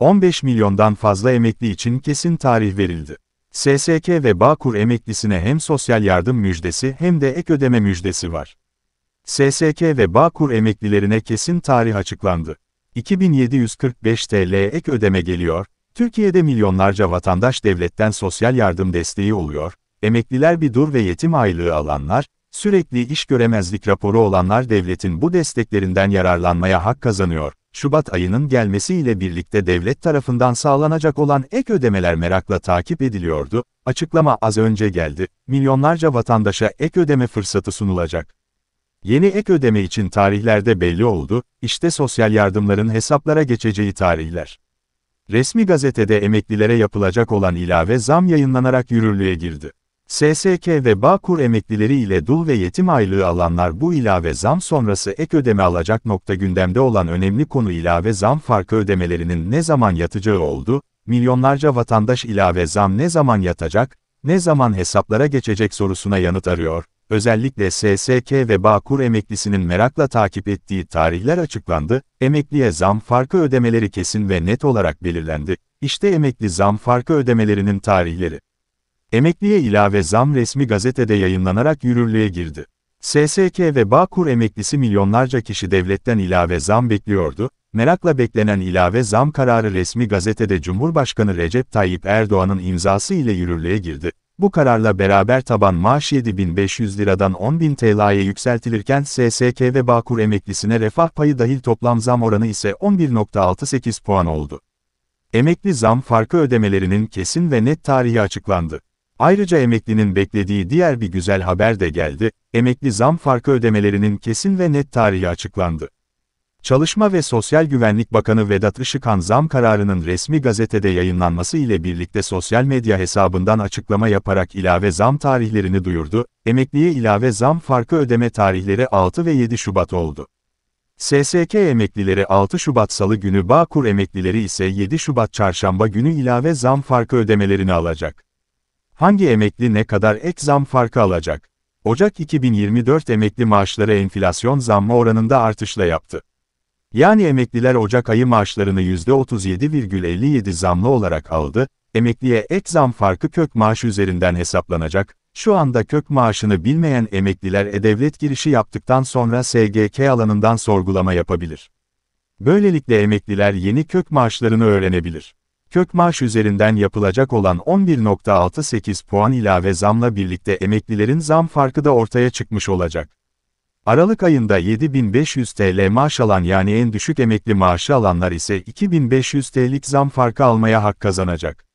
15 milyondan fazla emekli için kesin tarih verildi. SSK ve Bağkur emeklisine hem sosyal yardım müjdesi hem de ek ödeme müjdesi var. SSK ve Bağkur emeklilerine kesin tarih açıklandı. 2745 TL ek ödeme geliyor, Türkiye'de milyonlarca vatandaş devletten sosyal yardım desteği oluyor, emekliler bir dur ve yetim aylığı alanlar, sürekli iş göremezlik raporu olanlar devletin bu desteklerinden yararlanmaya hak kazanıyor. Şubat ayının gelmesiyle birlikte devlet tarafından sağlanacak olan ek ödemeler merakla takip ediliyordu. Açıklama az önce geldi. Milyonlarca vatandaşa ek ödeme fırsatı sunulacak. Yeni ek ödeme için tarihlerde belli oldu. İşte sosyal yardımların hesaplara geçeceği tarihler. Resmi gazetede emeklilere yapılacak olan ilave zam yayınlanarak yürürlüğe girdi. SSK ve Bağkur emeklileri ile dul ve yetim aylığı alanlar bu ilave zam sonrası ek ödeme alacak. Nokta gündemde olan önemli konu ilave zam farkı ödemelerinin ne zaman yatacağı oldu, milyonlarca vatandaş ilave zam ne zaman yatacak, ne zaman hesaplara geçecek sorusuna yanıt arıyor. Özellikle SSK ve Bağkur emeklisinin merakla takip ettiği tarihler açıklandı, emekliye zam farkı ödemeleri kesin ve net olarak belirlendi. İşte emekli zam farkı ödemelerinin tarihleri. Emekliye ilave zam resmi gazetede yayınlanarak yürürlüğe girdi. SSK ve Bağkur emeklisi milyonlarca kişi devletten ilave zam bekliyordu, merakla beklenen ilave zam kararı resmi gazetede Cumhurbaşkanı Recep Tayyip Erdoğan'ın imzası ile yürürlüğe girdi. Bu kararla beraber taban maaş 7500 liradan 10.000 TL'ye yükseltilirken SSK ve Bağkur emeklisine refah payı dahil toplam zam oranı ise 11.68 puan oldu. Emekli zam farkı ödemelerinin kesin ve net tarihi açıklandı. Ayrıca emeklinin beklediği diğer bir güzel haber de geldi, emekli zam farkı ödemelerinin kesin ve net tarihi açıklandı. Çalışma ve Sosyal Güvenlik Bakanı Vedat Işıkhan zam kararının resmi gazetede yayınlanması ile birlikte sosyal medya hesabından açıklama yaparak ilave zam tarihlerini duyurdu, emekliye ilave zam farkı ödeme tarihleri 6 ve 7 Şubat oldu. SSK emeklileri 6 Şubat Salı günü Bağkur emeklileri ise 7 Şubat Çarşamba günü ilave zam farkı ödemelerini alacak. Hangi emekli ne kadar ek zam farkı alacak? Ocak 2024 emekli maaşları enflasyon zammı oranında artışla yaptı. Yani emekliler Ocak ayı maaşlarını %37,57 zamlı olarak aldı, emekliye ek zam farkı kök maaş üzerinden hesaplanacak, şu anda kök maaşını bilmeyen emekliler e-devlet girişi yaptıktan sonra SGK alanından sorgulama yapabilir. Böylelikle emekliler yeni kök maaşlarını öğrenebilir. Kök maaş üzerinden yapılacak olan 11.68 puan ilave zamla birlikte emeklilerin zam farkı da ortaya çıkmış olacak. Aralık ayında 7500 TL maaş alan yani en düşük emekli maaşı alanlar ise 2500 TL'lik zam farkı almaya hak kazanacak.